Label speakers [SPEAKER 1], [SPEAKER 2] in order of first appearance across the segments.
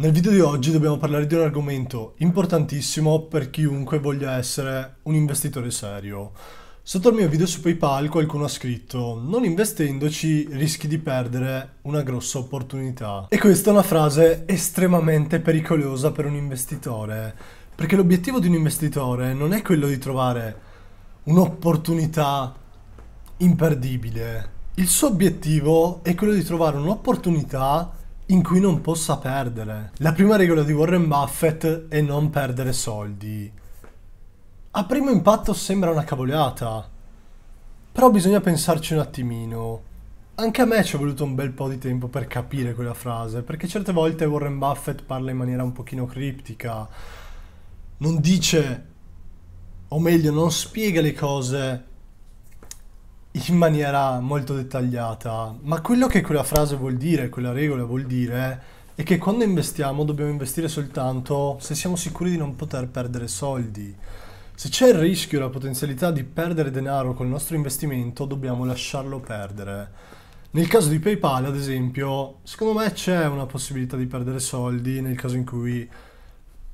[SPEAKER 1] Nel video di oggi dobbiamo parlare di un argomento importantissimo per chiunque voglia essere un investitore serio. Sotto il mio video su PayPal qualcuno ha scritto non investendoci rischi di perdere una grossa opportunità. E questa è una frase estremamente pericolosa per un investitore, perché l'obiettivo di un investitore non è quello di trovare un'opportunità imperdibile. Il suo obiettivo è quello di trovare un'opportunità in cui non possa perdere. La prima regola di Warren Buffett è non perdere soldi. A primo impatto sembra una cavolata, però bisogna pensarci un attimino. Anche a me ci è voluto un bel po' di tempo per capire quella frase, perché certe volte Warren Buffett parla in maniera un pochino criptica, non dice, o meglio, non spiega le cose in maniera molto dettagliata, ma quello che quella frase vuol dire, quella regola vuol dire, è che quando investiamo dobbiamo investire soltanto se siamo sicuri di non poter perdere soldi. Se c'è il rischio e la potenzialità di perdere denaro col nostro investimento, dobbiamo lasciarlo perdere. Nel caso di PayPal, ad esempio, secondo me c'è una possibilità di perdere soldi nel caso in cui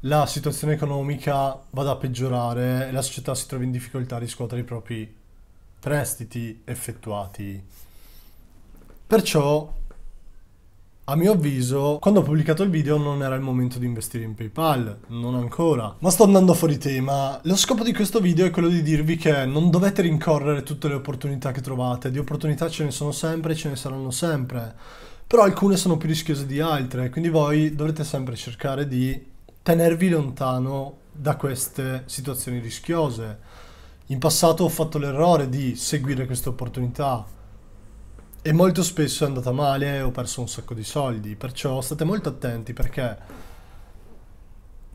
[SPEAKER 1] la situazione economica vada a peggiorare e la società si trovi in difficoltà a riscuotere i propri prestiti effettuati. Perciò, a mio avviso, quando ho pubblicato il video non era il momento di investire in PayPal, non ancora. Ma sto andando fuori tema. Lo scopo di questo video è quello di dirvi che non dovete rincorrere tutte le opportunità che trovate, di opportunità ce ne sono sempre e ce ne saranno sempre. Però alcune sono più rischiose di altre, quindi voi dovrete sempre cercare di tenervi lontano da queste situazioni rischiose in passato ho fatto l'errore di seguire questa opportunità e molto spesso è andata male e ho perso un sacco di soldi, perciò state molto attenti perché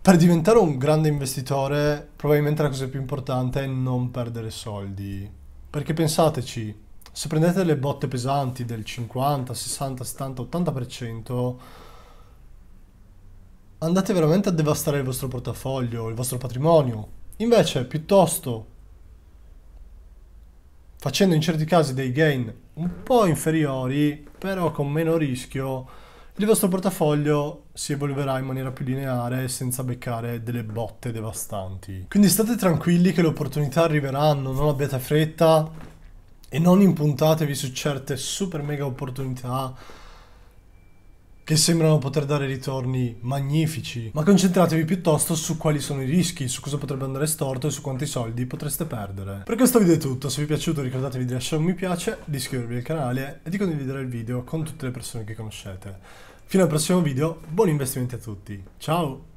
[SPEAKER 1] per diventare un grande investitore probabilmente la cosa più importante è non perdere soldi, perché pensateci, se prendete le botte pesanti del 50, 60, 70, 80%, andate veramente a devastare il vostro portafoglio, il vostro patrimonio. Invece, piuttosto facendo in certi casi dei gain un po' inferiori, però con meno rischio, il vostro portafoglio si evolverà in maniera più lineare senza beccare delle botte devastanti. Quindi state tranquilli che le opportunità arriveranno, non abbiate fretta e non impuntatevi su certe super mega opportunità che sembrano poter dare ritorni magnifici, ma concentratevi piuttosto su quali sono i rischi, su cosa potrebbe andare storto e su quanti soldi potreste perdere. Per questo video è tutto, se vi è piaciuto ricordatevi di lasciare un mi piace, di iscrivervi al canale e di condividere il video con tutte le persone che conoscete. Fino al prossimo video, buoni investimenti a tutti, ciao!